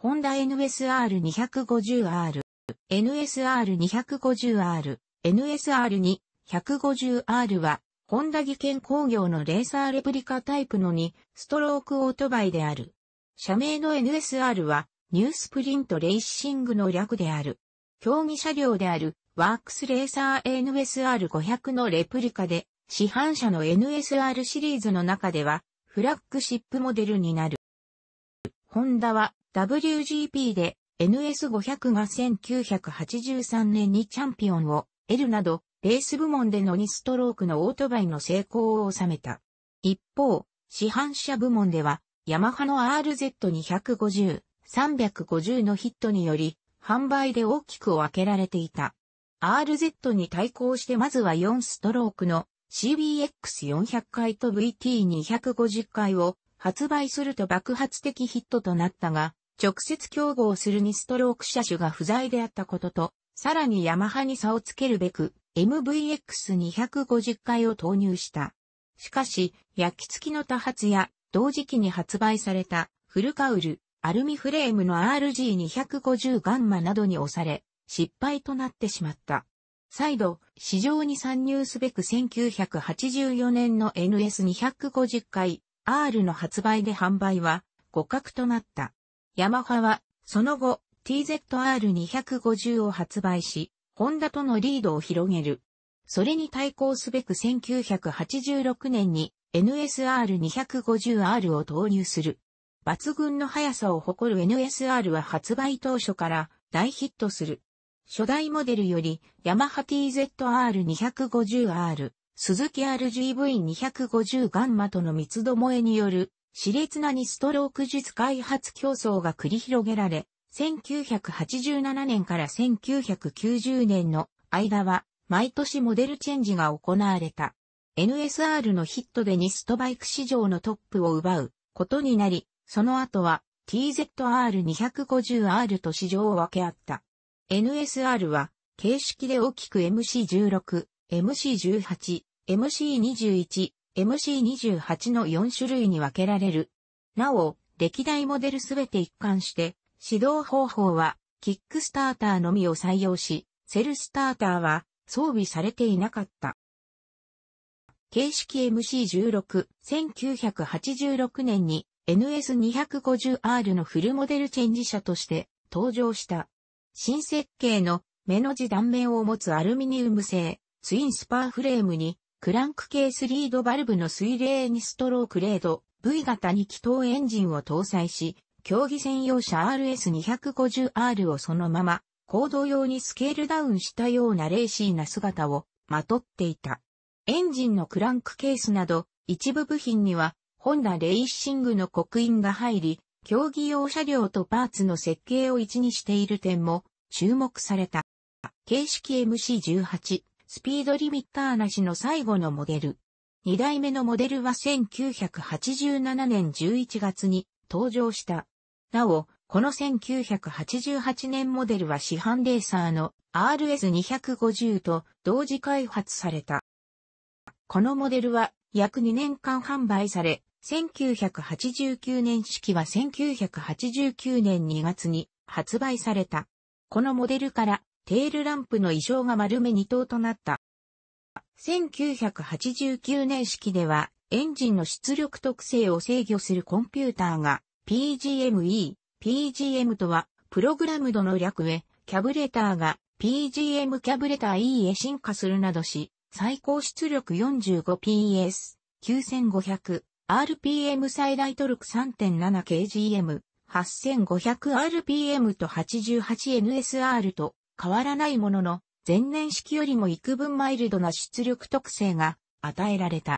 ホンダ NSR250R、NSR250R、NSR250R は、ホンダ技研工業のレーサーレプリカタイプの2ストロークオートバイである。社名の NSR は、ニュースプリントレイシングの略である。競技車両である、ワークスレーサー NSR500 のレプリカで、市販車の NSR シリーズの中では、フラッグシップモデルになる。ホンダは、WGP で NS500 が1983年にチャンピオンを L など、レース部門での2ストロークのオートバイの成功を収めた。一方、市販車部門では、ヤマハの RZ250、350のヒットにより、販売で大きく分けられていた。RZ に対抗してまずは4ストロークの CBX400 回と VT250 回を発売すると爆発的ヒットとなったが、直接競合する2ストローク車種が不在であったことと、さらにヤマハに差をつけるべく、MVX250 回を投入した。しかし、焼き付きの多発や、同時期に発売された、フルカウル、アルミフレームの RG250 ガンマなどに押され、失敗となってしまった。再度、市場に参入すべく1984年の NS250 回 R の発売で販売は、互角となった。ヤマハは、その後、TZR250 を発売し、ホンダとのリードを広げる。それに対抗すべく1986年に NSR250R を投入する。抜群の速さを誇る NSR は発売当初から大ヒットする。初代モデルより、ヤマハ TZR250R、スズキ RGV250 ガンマとの三つどもえによる熾烈な2ストローク術開発競争が繰り広げられ、1987年から1990年の間は、毎年モデルチェンジが行われた。NSR のヒットでニストバイク市場のトップを奪うことになり、その後は TZR250R と市場を分け合った。NSR は形式で大きく MC16、MC18、MC21、MC28 の4種類に分けられる。なお、歴代モデルすべて一貫して、指導方法は、キックスターターのみを採用し、セルスターターは装備されていなかった。形式 MC16、1986年に NS250R のフルモデルチェンジ車として登場した。新設計の目の字断面を持つアルミニウム製ツインスパーフレームにクランクケースリードバルブの水冷にストロークレード V 型に気筒エンジンを搭載し、競技専用車 RS250R をそのまま、行動用にスケールダウンしたようなレーシーな姿をまとっていた。エンジンのクランクケースなど、一部部品には、ホンダレイシングの刻印が入り、競技用車両とパーツの設計を一にしている点も注目された。形式 MC18 スピードリミッターなしの最後のモデル。二代目のモデルは1987年11月に登場した。なお、この1988年モデルは市販レーサーの RS250 と同時開発された。このモデルは約2年間販売され、1989年式は1989年2月に発売された。このモデルからテールランプの衣装が丸め2頭となった。1989年式では、エンジンの出力特性を制御するコンピューターが PGME、PGM とは、プログラムドの略へ、キャブレターが PGM キャブレター E へ進化するなどし、最高出力 45PS、9500、RPM 最大トルク 3.7kgm、8500rpm と 88nsr と変わらないものの、前年式よりも幾分マイルドな出力特性が与えられた。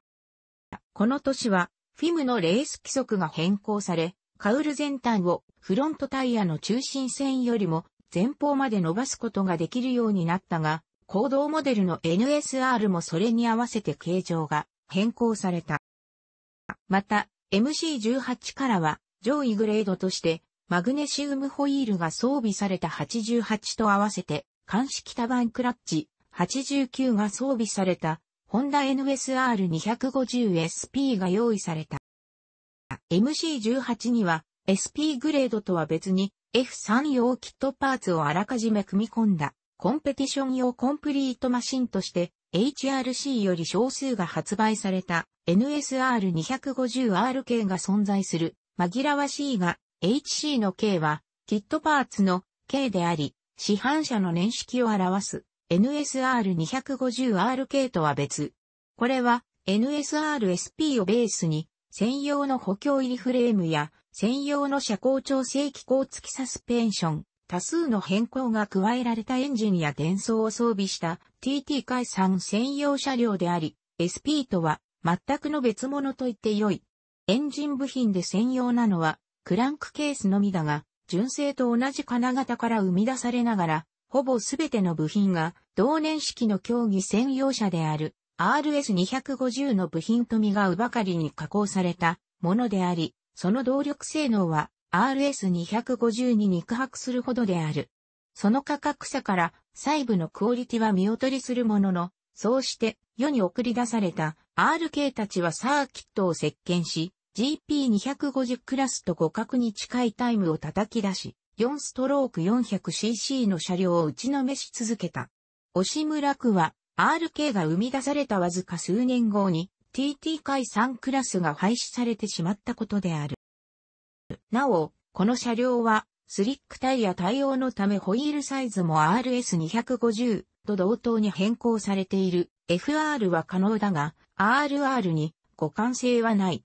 この年は、フィムのレース規則が変更され、カウル全体をフロントタイヤの中心線よりも前方まで伸ばすことができるようになったが、行動モデルの NSR もそれに合わせて形状が変更された。また、MC18 からは上位グレードとしてマグネシウムホイールが装備された88と合わせて、鑑識タバンクラッチ89が装備された、ホンダ NSR250SP が用意された。MC18 には SP グレードとは別に F3 用キットパーツをあらかじめ組み込んだコンペティション用コンプリートマシンとして HRC より少数が発売された NSR250R k が存在する紛らわしいが HC の K は、キットパーツの K であり、市販車の年式を表す NSR250RK とは別。これは NSRSP をベースに専用の補強入りフレームや専用の車高調整機構付きサスペンション、多数の変更が加えられたエンジンや電装を装備した TT 解散専用車両であり、SP とは全くの別物と言って良い。エンジン部品で専用なのはクランクケースのみだが、純正と同じ金型から生み出されながら、ほぼすべての部品が同年式の競技専用車である RS250 の部品と見がうばかりに加工されたものであり、その動力性能は RS250 に肉薄するほどである。その価格差から細部のクオリティは見劣りするものの、そうして世に送り出された RK たちはサーキットを席巻し、GP250 クラスと互角に近いタイムを叩き出し、4ストローク 400cc の車両を打ちのめし続けた。押村区は RK が生み出されたわずか数年後に TT 界3クラスが廃止されてしまったことである。なお、この車両はスリックタイヤ対応のためホイールサイズも RS250 と同等に変更されている FR は可能だが RR に互換性はない。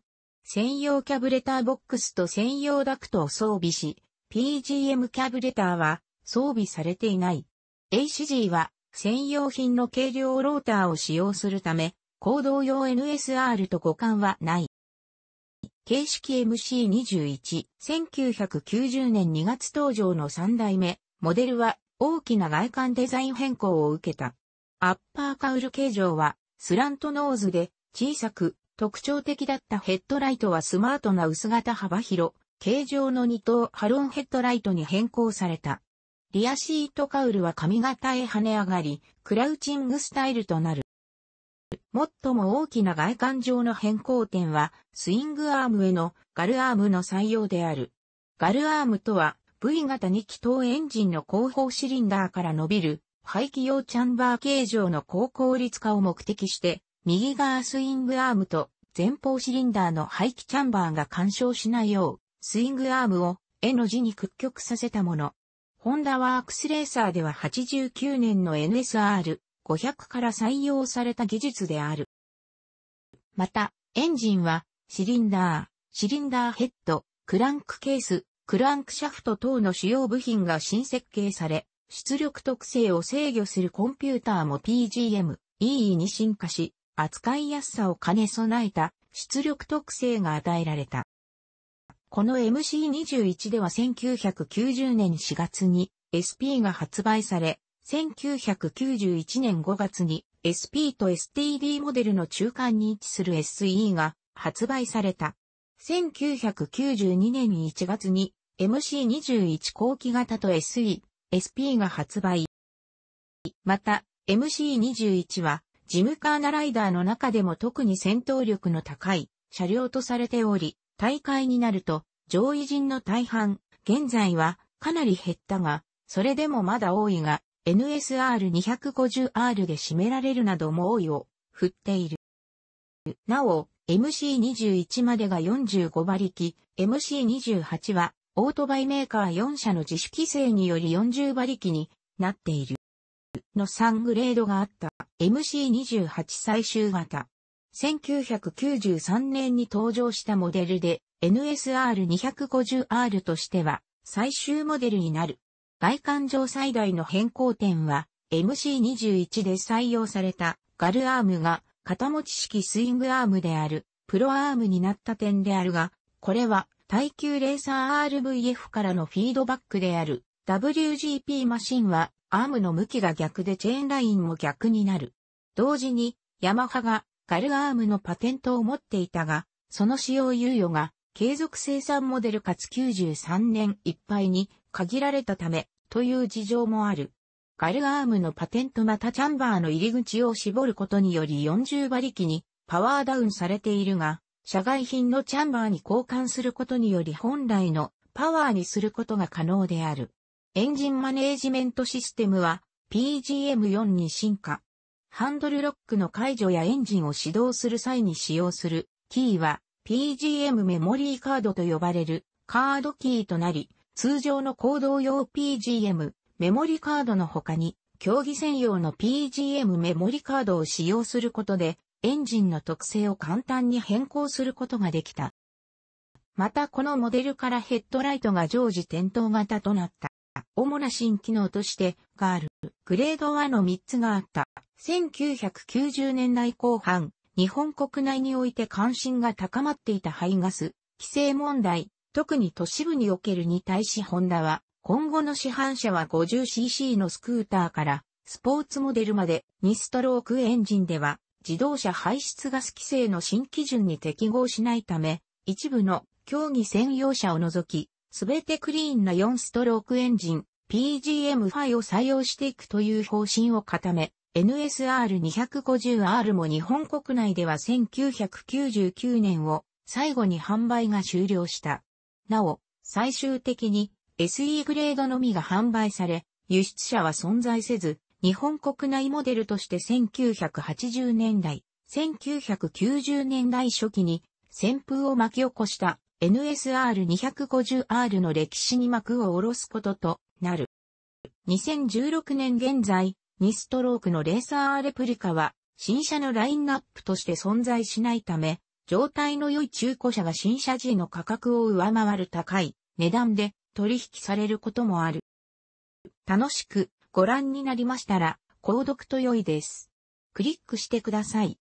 専用キャブレターボックスと専用ダクトを装備し、PGM キャブレターは装備されていない。a c g は専用品の軽量ローターを使用するため、行動用 NSR と互換はない。形式 MC21、1990年2月登場の3代目、モデルは大きな外観デザイン変更を受けた。アッパーカウル形状はスラントノーズで小さく特徴的だったヘッドライトはスマートな薄型幅広、形状の二等ハロンヘッドライトに変更された。リアシートカウルは髪型へ跳ね上がり、クラウチングスタイルとなる。最も大きな外観上の変更点は、スイングアームへのガルアームの採用である。ガルアームとは、V 型2気筒エンジンの後方シリンダーから伸びる、排気用チャンバー形状の高効率化を目的して、右側スイングアームと前方シリンダーの排気チャンバーが干渉しないよう、スイングアームを絵の字に屈曲させたもの。ホンダワークスレーサーでは89年の NSR500 から採用された技術である。また、エンジンは、シリンダー、シリンダーヘッド、クランクケース、クランクシャフト等の主要部品が新設計され、出力特性を制御するコンピューターも PGM、EE に進化し、扱いやすさを兼ね備えた出力特性が与えられた。この MC21 では1990年4月に SP が発売され、1991年5月に SP と STD モデルの中間に位置する SE が発売された。1992年1月に MC21 後期型と SE、SP が発売。また、MC21 はジムカーナライダーの中でも特に戦闘力の高い車両とされており、大会になると上位陣の大半、現在はかなり減ったが、それでもまだ多いが、NSR250R で占められるなども多いを振っている。なお、MC21 までが45馬力、MC28 はオートバイメーカー4社の自主規制により40馬力になっている。の3グレードがあった MC28 最終型。1993年に登場したモデルで NSR250R としては最終モデルになる。外観上最大の変更点は MC21 で採用されたガルアームが肩持ち式スイングアームであるプロアームになった点であるが、これは耐久レーサー RVF からのフィードバックである WGP マシンはアームの向きが逆でチェーンラインも逆になる。同時に、ヤマハがガルアームのパテントを持っていたが、その使用猶予が継続生産モデルかつ93年いっぱいに限られたためという事情もある。ガルアームのパテントまたチャンバーの入り口を絞ることにより40馬力にパワーダウンされているが、社外品のチャンバーに交換することにより本来のパワーにすることが可能である。エンジンマネージメントシステムは PGM4 に進化。ハンドルロックの解除やエンジンを始動する際に使用するキーは PGM メモリーカードと呼ばれるカードキーとなり、通常の行動用 PGM メモリカードの他に競技専用の PGM メモリカードを使用することでエンジンの特性を簡単に変更することができた。またこのモデルからヘッドライトが常時点灯型となった。主な新機能としてガール、グレード1の3つがあった。1990年代後半、日本国内において関心が高まっていた排ガス、規制問題、特に都市部におけるに対しホンダは、今後の市販車は 50cc のスクーターから、スポーツモデルまで2ストロークエンジンでは、自動車排出ガス規制の新基準に適合しないため、一部の競技専用車を除き、すべてクリーンな4ストロークエンジン PGM5 を採用していくという方針を固め、NSR250R も日本国内では1999年を最後に販売が終了した。なお、最終的に SE グレードのみが販売され、輸出者は存在せず、日本国内モデルとして1980年代、1990年代初期に旋風を巻き起こした NSR250R の歴史に幕を下ろすこととなる。2016年現在、2ストロークのレーサーレプリカは、新車のラインナップとして存在しないため、状態の良い中古車が新車時の価格を上回る高い値段で取引されることもある。楽しくご覧になりましたら、購読と良いです。クリックしてください。